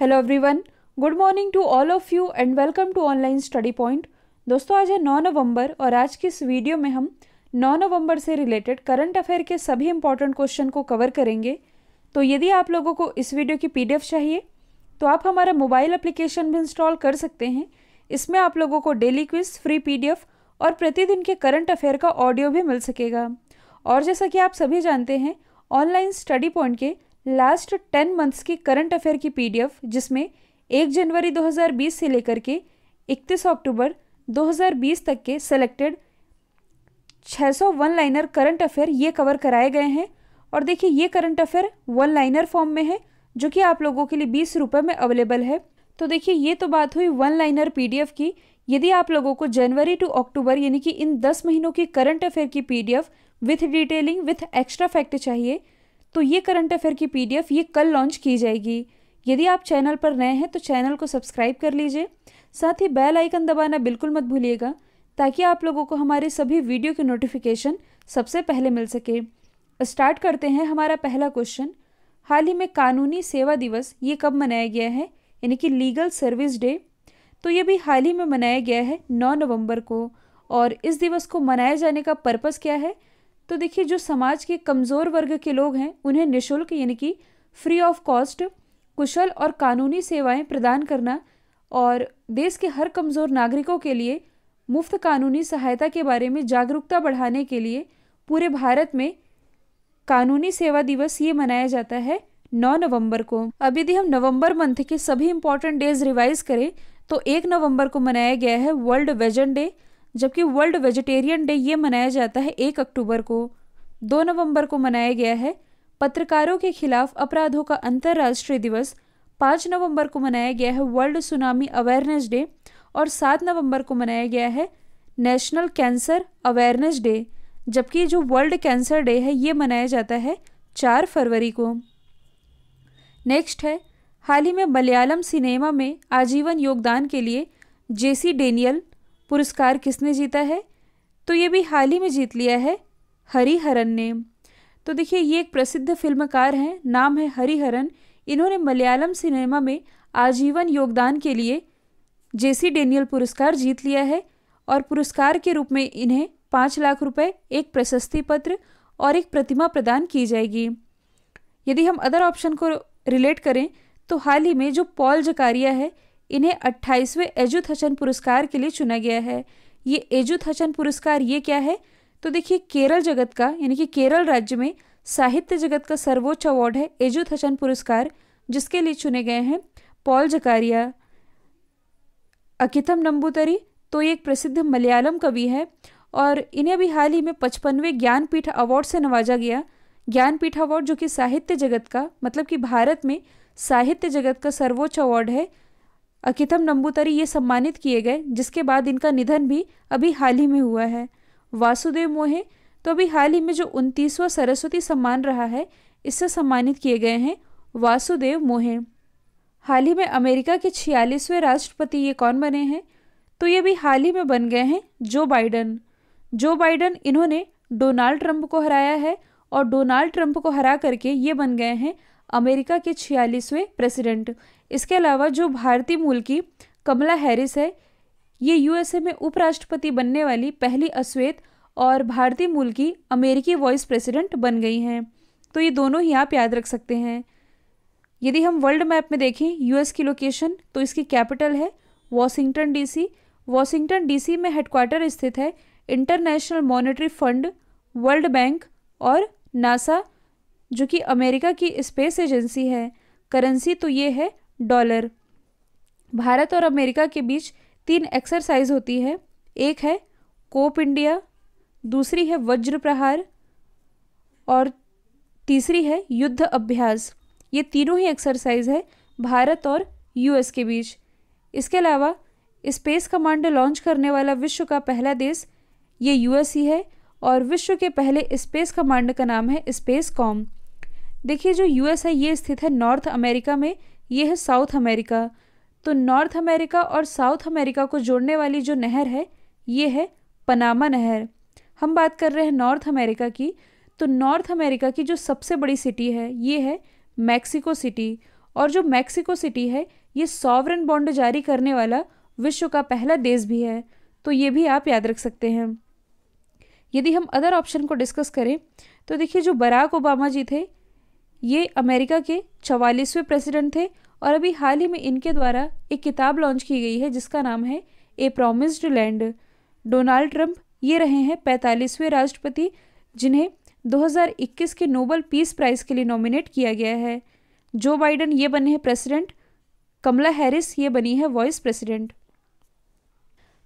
hello everyone good morning to all of you and welcome to Online Study Point दोस्तों आज है 9 नवंबर और आज की इस वीडियो में हम 9 नवंबर से रिलेटेड करंट अफेयर के सभी इंपॉर्टेंट क्वेश्चन को कवर करेंगे तो यदि आप लोगों को इस वीडियो की पीडीएफ चाहिए तो आप हमारा मोबाइल एप्लीकेशन भी इंस्टॉल कर सकते हैं इसमें आप लोगों को डेली क्विज फ्री पी और प्रतिदिन के करंट अफेयर का ऑडियो भी मिल सकेगा और जैसा कि आप सभी जानते हैं ऑनलाइन स्टडी पॉइंट के लास्ट टेन मंथ्स की करंट अफेयर की पीडीएफ जिसमें एक जनवरी 2020 से लेकर के 31 अक्टूबर 2020 तक के सिलेक्टेड 601 लाइनर करंट अफेयर ये कवर कराए गए हैं और देखिए ये current affair one liner form में है जो कि आप लोगों के लिए बीस रुपये में अवेलेबल है तो देखिए ये तो बात हुई वन लाइनर पी की यदि आप लोगों को जनवरी टू अक्टूबर यानी कि इन दस महीनों की करंट अफेयर की P D F with detailing with extra fact चाहिए तो ये करंट अफेयर की पीडीएफ ये कल लॉन्च की जाएगी यदि आप चैनल पर नए हैं तो चैनल को सब्सक्राइब कर लीजिए साथ ही बेल आइकन दबाना बिल्कुल मत भूलिएगा ताकि आप लोगों को हमारे सभी वीडियो के नोटिफिकेशन सबसे पहले मिल सके स्टार्ट करते हैं हमारा पहला क्वेश्चन हाल ही में कानूनी सेवा दिवस ये कब मनाया गया है यानी कि लीगल सर्विस डे तो ये भी हाल ही में मनाया गया है 9 नवंबर को और इस दिवस को मनाए जाने का पर्पस क्या है तो देखिए जो समाज के कमज़ोर वर्ग के लोग हैं उन्हें निशुल्क यानी कि फ्री ऑफ कॉस्ट कुशल और कानूनी सेवाएं प्रदान करना और देश के हर कमज़ोर नागरिकों के लिए मुफ्त कानूनी सहायता के बारे में जागरूकता बढ़ाने के लिए पूरे भारत में कानूनी सेवा दिवस ये मनाया जाता है 9 नवंबर को अब यदि हम नवंबर मंथ के सभी इम्पॉर्टेंट डेज रिवाइज करें तो एक नवंबर को मनाया गया है वर्ल्ड वेजन डे जबकि वर्ल्ड वेजिटेरियन डे ये मनाया जाता है एक अक्टूबर को दो नवंबर को मनाया गया है पत्रकारों के खिलाफ अपराधों का अंतर्राष्ट्रीय दिवस पाँच नवंबर को मनाया गया है वर्ल्ड सुनामी अवेयरनेस डे और सात नवंबर को मनाया गया है नेशनल कैंसर अवेयरनेस डे जबकि जो वर्ल्ड कैंसर डे है ये मनाया जाता है चार फरवरी को नेक्स्ट है हाल ही में मलयालम सिनेमा में आजीवन योगदान के लिए जेसी डेनियल पुरस्कार किसने जीता है तो ये भी हाल ही में जीत लिया है हरिहरन ने तो देखिए ये एक प्रसिद्ध फिल्मकार हैं नाम है हरिहरन इन्होंने मलयालम सिनेमा में आजीवन योगदान के लिए जेसी डेनियल पुरस्कार जीत लिया है और पुरस्कार के रूप में इन्हें पाँच लाख रुपए एक प्रशस्ति पत्र और एक प्रतिमा प्रदान की जाएगी यदि हम अदर ऑप्शन को रिलेट करें तो हाल ही में जो पॉल जकारिया है इन्हें 28वें हसन पुरस्कार के लिए चुना गया है ये हसन पुरस्कार ये क्या है तो देखिए केरल जगत का यानी कि केरल राज्य में साहित्य जगत का सर्वोच्च अवार्ड है हसन पुरस्कार जिसके लिए चुने गए हैं पॉल जकारिया अकितम नंबूतरी तो ये एक प्रसिद्ध मलयालम कवि है और इन्हें अभी हाल ही में पचपनवें ज्ञानपीठ अवार्ड से नवाजा गया ज्ञानपीठ अवार्ड जो कि साहित्य जगत का मतलब कि भारत में साहित्य जगत का सर्वोच्च अवार्ड है अकितम नंबूतरी ये सम्मानित किए गए जिसके बाद इनका निधन भी अभी हाल ही में हुआ है वासुदेव मोहे तो अभी हाल ही में जो उनतीसवां सरस्वती सम्मान रहा है इससे सम्मानित किए गए हैं वासुदेव मोहे हाल ही में अमेरिका के छियालीसवें राष्ट्रपति ये कौन बने हैं तो ये भी हाल ही में बन गए हैं जो बाइडन जो बाइडन इन्होंने डोनाल्ड ट्रंप को हराया है और डोनाल्ड ट्रंप को हरा करके ये बन गए हैं अमेरिका के छियालीसवें प्रेसिडेंट इसके अलावा जो भारतीय मूल की कमला हैरिस है ये यूएसए में उपराष्ट्रपति बनने वाली पहली अश्वेत और भारतीय मूल की अमेरिकी वॉइस प्रेसिडेंट बन गई हैं तो ये दोनों ही आप याद रख सकते हैं यदि हम वर्ल्ड मैप में देखें यूएस की लोकेशन तो इसकी कैपिटल है वॉशिंगटन डीसी वॉशिंगटन डीसी में हेडक्वार्टर स्थित है International Monetary Fund World Bank और नासा जो कि अमेरिका की स्पेस एजेंसी है करेंसी तो ये है डॉलर भारत और अमेरिका के बीच तीन एक्सरसाइज होती है एक है कोप इंडिया दूसरी है वज्र प्रहार और तीसरी है युद्ध अभ्यास ये तीनों ही एक्सरसाइज है भारत और यूएस के बीच इसके अलावा स्पेस कमांड लॉन्च करने वाला विश्व का पहला देश ये यूएस ही है और विश्व के पहले स्पेस कमांड का नाम है स्पेस कॉम देखिए जो यूएस है ये स्थित है नॉर्थ अमेरिका में ये है साउथ अमेरिका तो नॉर्थ अमेरिका और साउथ अमेरिका को जोड़ने वाली जो नहर है ये है पनामा नहर हम बात कर रहे हैं नॉर्थ अमेरिका की तो नॉर्थ अमेरिका की जो सबसे बड़ी सिटी है ये है मैक्सिको सिटी और जो मैक्सिको सिटी है ये सॉवरन बॉन्ड जारी करने वाला विश्व का पहला देश भी है तो ये भी आप याद रख सकते हैं यदि हम अदर ऑप्शन को डिस्कस करें तो देखिए जो बराक ओबामा जी थे ये अमेरिका के चवालीसवें प्रेसिडेंट थे और अभी हाल ही में इनके द्वारा एक किताब लॉन्च की गई है जिसका नाम है A Promised Land Donald Trump ये रहे हैं पैंतालीसवें राष्ट्रपति जिन्हें 2021 के नोबल पीस प्राइज़ के लिए नॉमिनेट किया गया है जो बाइडन ये बने हैं प्रेसिडेंट कमला हैरिस ये बनी है वाइस प्रेसिडेंट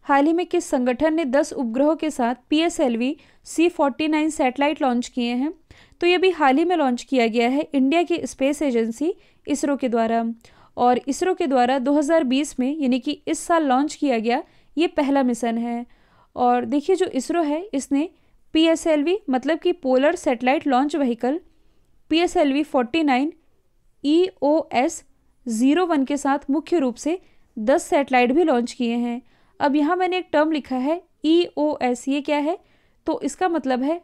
हाल ही में किस संगठन ने 10 उपग्रहों के साथ P S L V C forty nine satellite launch किए हैं तो ये भी हाल ही में लॉन्च किया गया है इंडिया की स्पेस एजेंसी इसरो के द्वारा और इसरो के द्वारा 2020 में यानी कि इस साल लॉन्च किया गया ये पहला मिशन है और देखिए जो इसरो है इसने पी एस एल वी मतलब कि polar satellite launch vehicle P S L V forty nine E O S zero one के साथ मुख्य रूप से दस सेटेलाइट भी लॉन्च किए हैं अब यहाँ मैंने एक टर्म लिखा है ई ओ एस ये क्या है तो इसका मतलब है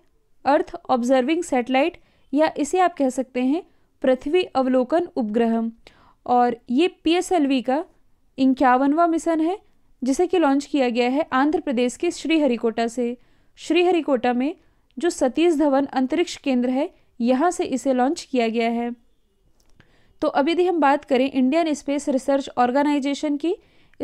अर्थ ऑब्जर्विंग सेटेलाइट या इसे आप कह सकते हैं पृथ्वी अवलोकन उपग्रह और ये पी का इक्यावनवा मिशन है जिसे कि लॉन्च किया गया है आंध्र प्रदेश के श्रीहरिकोटा से श्रीहरिकोटा में जो सतीश धवन अंतरिक्ष केंद्र है यहाँ से इसे लॉन्च किया गया है तो अभी यदि हम बात करें इंडियन स्पेस रिसर्च ऑर्गेनाइजेशन की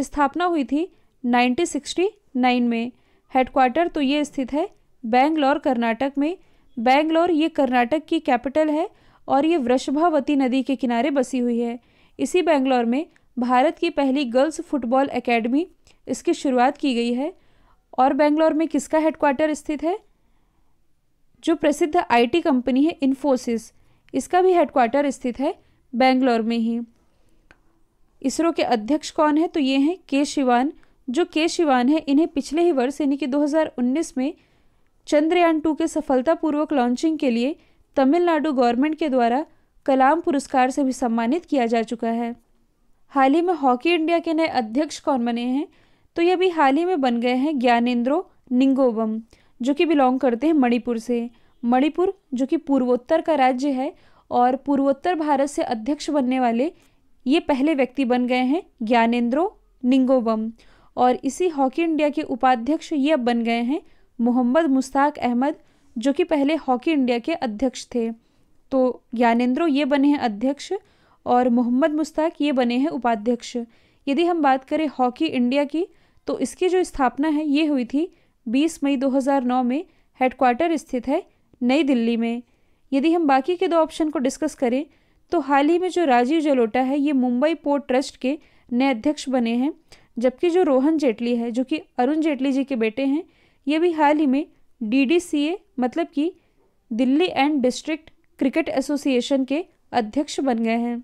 स्थापना हुई थी 1969 में हेडक्वार्टर तो ये स्थित है बेंगलोर कर्नाटक में बेंगलोर ये कर्नाटक की कैपिटल है और ये वृषभावती नदी के किनारे बसी हुई है इसी बेंगलोर में भारत की पहली गर्ल्स फुटबॉल एकेडमी इसकी शुरुआत की गई है और बेंगलोर में किसका हेडक्वार्टर स्थित है जो प्रसिद्ध आईटी कंपनी है इन्फोसिस इसका भी हेडक्वार्टर स्थित है बेंगलोर में ही इसरो के अध्यक्ष कौन है तो ये हैं के शिवान जो के शिवान है इन्हें पिछले ही वर्ष यानी कि 2019 में चंद्रयान टू के सफलतापूर्वक लॉन्चिंग के लिए तमिलनाडु गवर्नमेंट के द्वारा कलाम पुरस्कार से भी सम्मानित किया जा चुका है हाल ही में हॉकी इंडिया के नए अध्यक्ष कौन बने हैं तो ये भी हाल ही में बन गए हैं ज्ञानेन्द्रो निंगोबम जो कि बिलोंग करते हैं मणिपुर से मणिपुर जो कि पूर्वोत्तर का राज्य है और पूर्वोत्तर भारत से अध्यक्ष बनने वाले ये पहले व्यक्ति बन गए हैं ज्ञानेन्द्रो निंगोबम और इसी हॉकी इंडिया के उपाध्यक्ष ये अब बन गए हैं मोहम्मद मुस्ताक अहमद जो कि पहले हॉकी इंडिया के अध्यक्ष थे तो ज्ञानेंद्रो ये बने हैं अध्यक्ष और मोहम्मद मुस्ताक ये बने हैं उपाध्यक्ष यदि हम बात करें हॉकी इंडिया की तो इसकी जो स्थापना है ये हुई थी 20 मई 2009 में हेडक्वार्टर स्थित है नई दिल्ली में यदि हम बाकी के दो ऑप्शन को डिस्कस करें तो हाल ही में जो राजीव जलोटा है ये मुंबई पोर्ट ट्रस्ट के नए अध्यक्ष बने हैं जबकि जो रोहन जेटली है जो कि अरुण जेटली जी के बेटे हैं ये भी हाल ही में डीडीसीए मतलब कि Delhi and District Cricket Association के अध्यक्ष बन गए हैं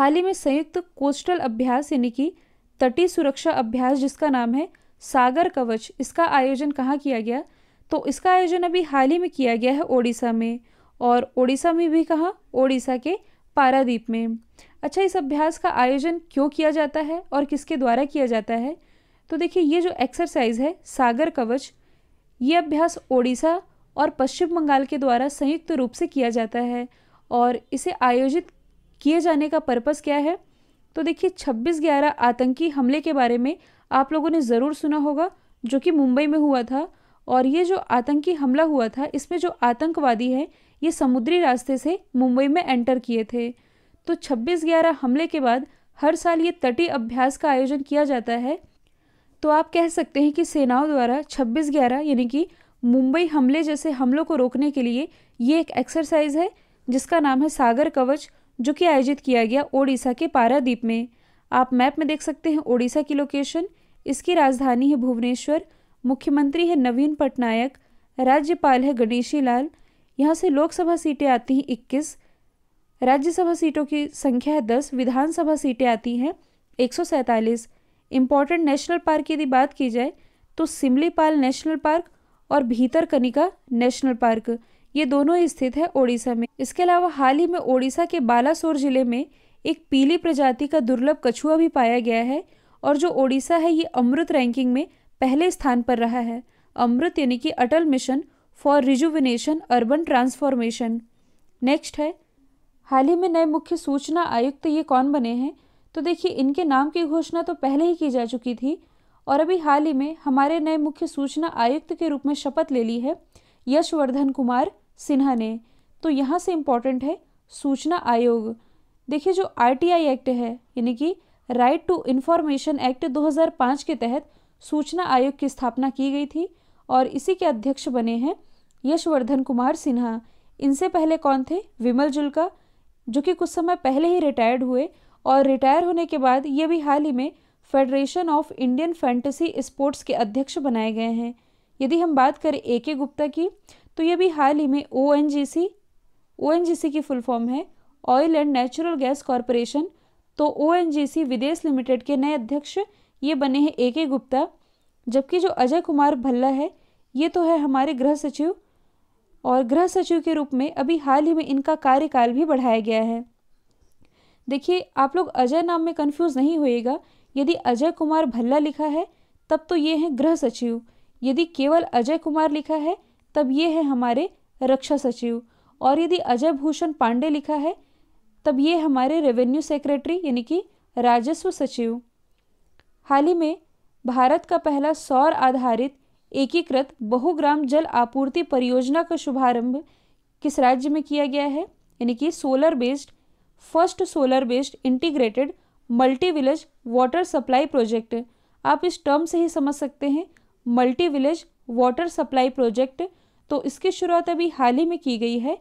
हाल ही में संयुक्त कोस्टल अभ्यास यानी कि तटीय सुरक्षा अभ्यास जिसका नाम है सागर कवच इसका आयोजन कहाँ किया गया तो इसका आयोजन अभी हाल ही में किया गया है ओडिशा में और ओडिशा में भी कहाँ ओडिशा के पारादीप में अच्छा इस अभ्यास का आयोजन क्यों किया जाता है और किसके द्वारा किया जाता है तो देखिए ये जो एक्सरसाइज है सागर कवच ये अभ्यास ओडिशा और पश्चिम बंगाल के द्वारा संयुक्त रूप से किया जाता है और इसे आयोजित किए जाने का पर्पज़ क्या है तो देखिए 26 ग्यारह आतंकी हमले के बारे में आप लोगों ने ज़रूर सुना होगा जो कि मुंबई में हुआ था और ये जो आतंकी हमला हुआ था इसमें जो आतंकवादी है ये समुद्री रास्ते से मुंबई में एंटर किए थे तो छब्बीस ग्यारह हमले के बाद हर साल ये तटीय अभ्यास का आयोजन किया जाता है तो आप कह सकते हैं कि सेनाओं द्वारा छब्बीस ग्यारह यानी कि मुंबई हमले जैसे हमलों को रोकने के लिए ये एक एक्सरसाइज है जिसका नाम है सागर कवच जो कि आयोजित किया गया ओडिशा के पारादीप में आप मैप में देख सकते हैं ओडिशा की लोकेशन इसकी राजधानी है भुवनेश्वर मुख्यमंत्री है नवीन पटनायक राज्यपाल है गणेशी लाल यहाँ से लोकसभा सीटें आती हैं इक्कीस राज्यसभा सीटों की संख्या है दस विधानसभा सीटें आती हैं एक सौ सैंतालीस इंपॉर्टेंट नेशनल पार्क यदि बात की जाए तो सिमलीपाल नेशनल पार्क और भीतरकनिका नेशनल पार्क ये दोनों स्थित है ओडिशा में इसके अलावा हाल ही में ओडिशा के बालासोर जिले में एक पीली प्रजाति का दुर्लभ कछुआ भी पाया गया है और जो ओडिशा है ये अमृत रैंकिंग में पहले स्थान पर रहा है अमृत यानी कि Atal Mission for Rejuvenation Urban Transformation next है हाल ही में नए मुख्य सूचना आयुक्त ये कौन बने हैं तो देखिए इनके नाम की घोषणा तो पहले ही की जा चुकी थी और अभी हाल ही में हमारे नए मुख्य सूचना आयुक्त के रूप में शपथ ले ली है यशवर्धन कुमार सिन्हा ने तो यहाँ से इम्पॉर्टेंट है सूचना आयोग देखिए जो आरटीआई एक्ट है यानी कि राइट टू इन्फॉर्मेशन एक्ट 2005 के तहत सूचना आयोग की स्थापना की गई थी और इसी के अध्यक्ष बने हैं यशवर्धन कुमार सिन्हा इनसे पहले कौन थे विमल जुल्का जो कि कुछ समय पहले ही रिटायर्ड हुए और रिटायर होने के बाद ये भी हाल ही में Federation of Indian Fantasy Sports के अध्यक्ष बनाए गए हैं यदि हम बात करें ए के गुप्ता की तो ये भी हाल ही में ओ एन जी सी ओ एन जी सी की फुल फॉर्म है Oil and Natural Gas Corporation तो ओ एन जी सी विदेश लिमिटेड के नए अध्यक्ष ये बने हैं ए के गुप्ता जबकि जो अजय कुमार भल्ला है ये तो है हमारे गृह सचिव और गृह सचिव के रूप में अभी हाल ही में इनका कार्यकाल भी बढ़ाया गया है देखिए आप लोग अजय नाम में कंफ्यूज नहीं होएगा यदि अजय कुमार भल्ला लिखा है तब तो ये हैं गृह सचिव यदि केवल अजय कुमार लिखा है तब ये है हमारे रक्षा सचिव और यदि अजय भूषण पांडे लिखा है तब ये हमारे रेवेन्यू सेक्रेटरी यानी कि राजस्व सचिव हाल ही में भारत का पहला सौर आधारित एकीकृत बहुग्राम जल आपूर्ति परियोजना का शुभारंभ किस राज्य में किया गया है यानी कि solar based first solar based integrated multi village water supply project आप इस टर्म से ही समझ सकते हैं multi village water supply project तो इसकी शुरुआत अभी हाल ही में की गई है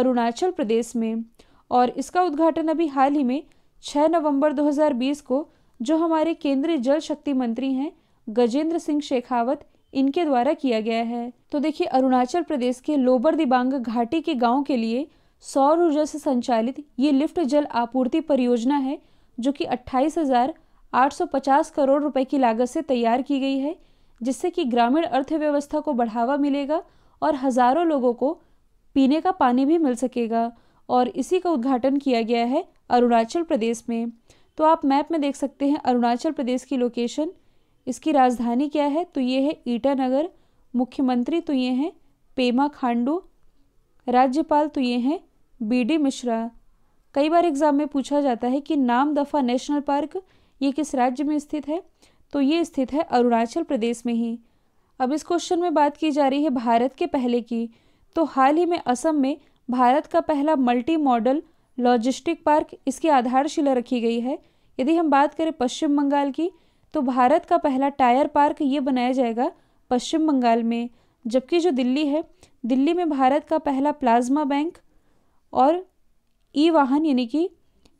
अरुणाचल प्रदेश में और इसका उद्घाटन अभी हाल ही में 6 नवंबर 2020 को जो हमारे केंद्रीय जल शक्ति मंत्री हैं गजेंद्र सिंह शेखावत इनके द्वारा किया गया है तो देखिए अरुणाचल प्रदेश के लोबर दिबांग घाटी के गाँव के लिए सौर ऊर्जा से संचालित ये लिफ्ट जल आपूर्ति परियोजना है जो कि 28,850 करोड़ रुपए की लागत से तैयार की गई है जिससे कि ग्रामीण अर्थव्यवस्था को बढ़ावा मिलेगा और हज़ारों लोगों को पीने का पानी भी मिल सकेगा और इसी का उद्घाटन किया गया है अरुणाचल प्रदेश में तो आप मैप में देख सकते हैं अरुणाचल प्रदेश की लोकेशन इसकी राजधानी क्या है तो ये है ईटानगर मुख्यमंत्री तो ये हैं पेमा खांडू राज्यपाल तो ये हैं बी डी मिश्रा कई बार एग्जाम में पूछा जाता है कि नाम दफ़ा नेशनल पार्क ये किस राज्य में स्थित है तो ये स्थित है अरुणाचल प्रदेश में ही अब इस क्वेश्चन में बात की जा रही है भारत के पहले की तो हाल ही में असम में भारत का पहला मल्टी मॉडल लॉजिस्टिक पार्क इसकी आधारशिला रखी गई है यदि हम बात करें पश्चिम बंगाल की तो भारत का पहला टायर पार्क ये बनाया जाएगा पश्चिम बंगाल में जबकि जो दिल्ली है दिल्ली में भारत का पहला प्लाज्मा बैंक और ई वाहन यानी कि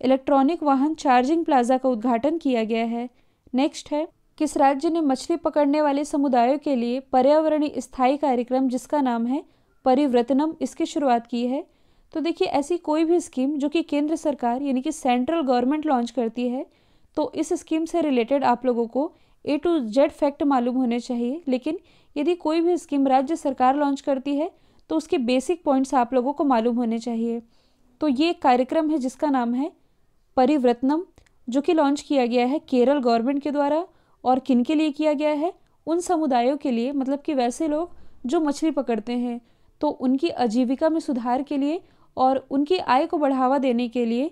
इलेक्ट्रॉनिक वाहन चार्जिंग प्लाजा का उद्घाटन किया गया है नेक्स्ट है किस राज्य ने मछली पकड़ने वाले समुदायों के लिए पर्यावरणीय स्थायी कार्यक्रम जिसका नाम है परिवर्तनम इसकी शुरुआत की है तो देखिए ऐसी कोई भी स्कीम जो कि केंद्र सरकार यानी कि सेंट्रल गवर्नमेंट लॉन्च करती है तो इस स्कीम से रिलेटेड आप लोगों को ए टू जेड फैक्ट मालूम होने चाहिए लेकिन यदि कोई भी स्कीम राज्य सरकार लॉन्च करती है तो उसके बेसिक पॉइंट्स आप लोगों को मालूम होने चाहिए तो ये एक कार्यक्रम है जिसका नाम है परिव्रतनम जो कि लॉन्च किया गया है केरल गवर्नमेंट के द्वारा और किन के लिए किया गया है उन समुदायों के लिए मतलब कि वैसे लोग जो मछली पकड़ते हैं तो उनकी आजीविका में सुधार के लिए और उनकी आय को बढ़ावा देने के लिए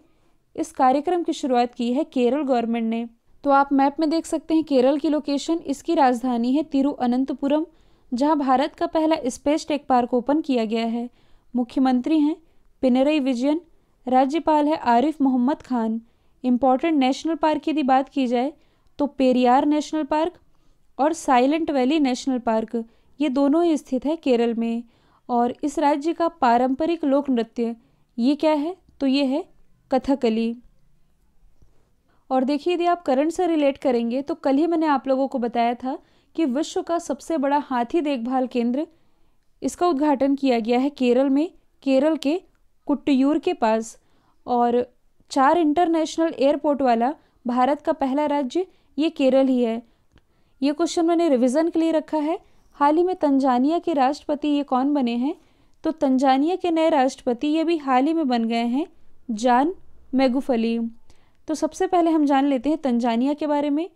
इस कार्यक्रम की शुरुआत की है केरल गवर्नमेंट ने तो आप मैप में देख सकते हैं केरल की लोकेशन इसकी राजधानी है तिरुअनंतपुरम जहां भारत का पहला स्पेस टेक पार्क ओपन किया गया है मुख्यमंत्री हैं पिनरई विजयन राज्यपाल है Arif Mohammad Khan important national park की यदि बात की जाए तो पेरियार नेशनल पार्क और साइलेंट वैली नेशनल पार्क ये दोनों ही स्थित है केरल में और इस राज्य का पारंपरिक लोक नृत्य ये क्या है तो ये है कथकली और देखिए यदि आप करंट से रिलेट करेंगे तो कल ही मैंने आप लोगों को बताया था कि विश्व का सबसे बड़ा हाथी देखभाल केंद्र इसका उद्घाटन किया गया है केरल में केरल के कुट्टयूर के पास और चार इंटरनेशनल एयरपोर्ट वाला भारत का पहला राज्य ये केरल ही है ये क्वेश्चन मैंने रिविजन के लिए रखा है हाल ही में तंजानिया के राष्ट्रपति ये कौन बने हैं तो तंजानिया के नए राष्ट्रपति ये भी हाल ही में बन गए हैं जान मेगुफली तो सबसे पहले हम जान लेते हैं तंजानिया के बारे में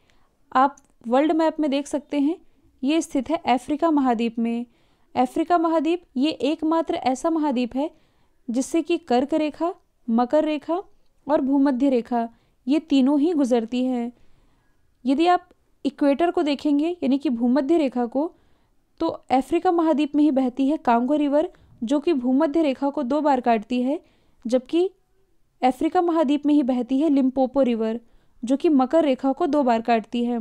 आप वर्ल्ड मैप में देख सकते हैं ये स्थित है अफ्रीका महाद्वीप में अफ्रीका महाद्वीप ये एकमात्र ऐसा महाद्वीप है जिससे कि कर्क रेखा मकर रेखा और भूमध्य रेखा ये तीनों ही गुजरती है यदि आप इक्वेटर को देखेंगे यानी कि भूमध्य रेखा को तो अफ्रीका महाद्वीप में ही बहती है कांगो रिवर जो कि भूमध्य रेखा को दो बार काटती है जबकि अफ्रीका महाद्वीप में ही बहती है लिम्पोपो रिवर जो कि मकर रेखा को दो बार काटती है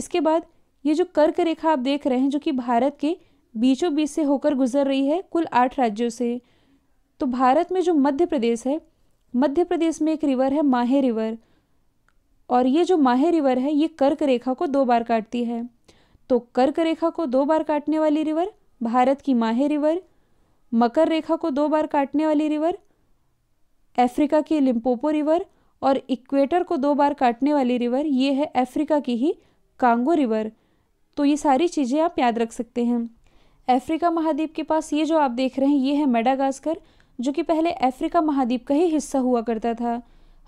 इसके बाद ये जो कर्क रेखा आप देख रहे हैं जो कि भारत के बीचों बीच से होकर गुजर रही है कुल आठ राज्यों से तो भारत में जो मध्य प्रदेश है मध्य प्रदेश में एक रिवर है माहे रिवर और ये जो माहे रिवर है ये कर्क रेखा को दो बार काटती है तो कर्क रेखा को दो बार काटने वाली रिवर भारत की माहे रिवर मकर रेखा को दो बार काटने वाली रिवर अफ्रीका की लिम्पोपो रिवर और इक्वेटर को दो बार काटने वाली रिवर ये है अफ्रीका की ही कांगो रिवर तो ये सारी चीज़ें आप याद रख सकते हैं अफ्रीका महाद्वीप के पास ये जो आप देख रहे हैं ये है मेडागास्कर जो कि पहले अफ्रीका महाद्वीप का ही हिस्सा हुआ करता था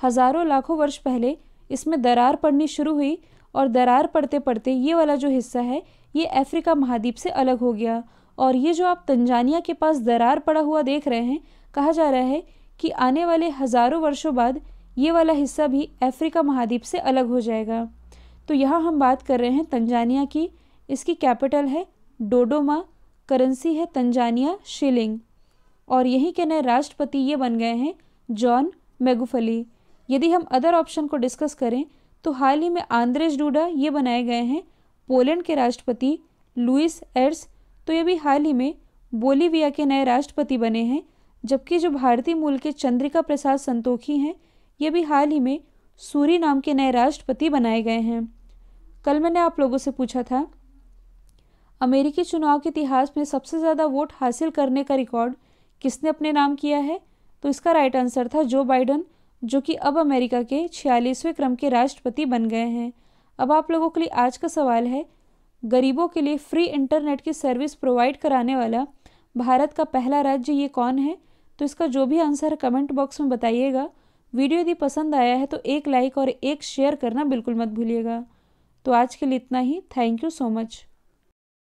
हज़ारों लाखों वर्ष पहले इसमें दरार पड़नी शुरू हुई और दरार पड़ते पड़ते ये वाला जो हिस्सा है ये अफ्रीका महाद्वीप से अलग हो गया और ये जो आप तंजानिया के पास दरार पड़ा हुआ देख रहे हैं कहा जा रहा है कि आने वाले हज़ारों वर्षों बाद ये वाला हिस्सा भी अफ्रीका महाद्वीप से अलग हो जाएगा तो यहाँ हम बात कर रहे हैं तंजानिया की इसकी कैपिटल है डोडोमा करेंसी है तंजानिया शिलिंग और यहीं के नए राष्ट्रपति ये बन गए हैं जॉन मेगुफली यदि हम अदर ऑप्शन को डिस्कस करें तो हाल ही में आंद्रेज डूडा ये बनाए गए हैं पोलैंड के राष्ट्रपति लुइस एर्स तो ये भी हाल ही में बोलीविया के नए राष्ट्रपति बने हैं जबकि जो भारतीय मूल के चंद्रिका प्रसाद संतोखी हैं ये भी हाल ही में सूरी नाम के नए राष्ट्रपति बनाए गए हैं कल मैंने आप लोगों से पूछा था अमेरिकी चुनाव के इतिहास में सबसे ज़्यादा वोट हासिल करने का रिकॉर्ड किसने अपने नाम किया है तो इसका राइट आंसर था जो बाइडन जो कि अब अमेरिका के छियालीसवें क्रम के राष्ट्रपति बन गए हैं अब आप लोगों के लिए आज का सवाल है गरीबों के लिए फ्री इंटरनेट की सर्विस प्रोवाइड कराने वाला भारत का पहला राज्य ये कौन है तो इसका जो भी आंसर है कमेंट बॉक्स में बताइएगा वीडियो यदि पसंद आया है तो एक लाइक और एक शेयर करना बिल्कुल मत भूलिएगा तो आज के लिए इतना ही थैंक यू सो मच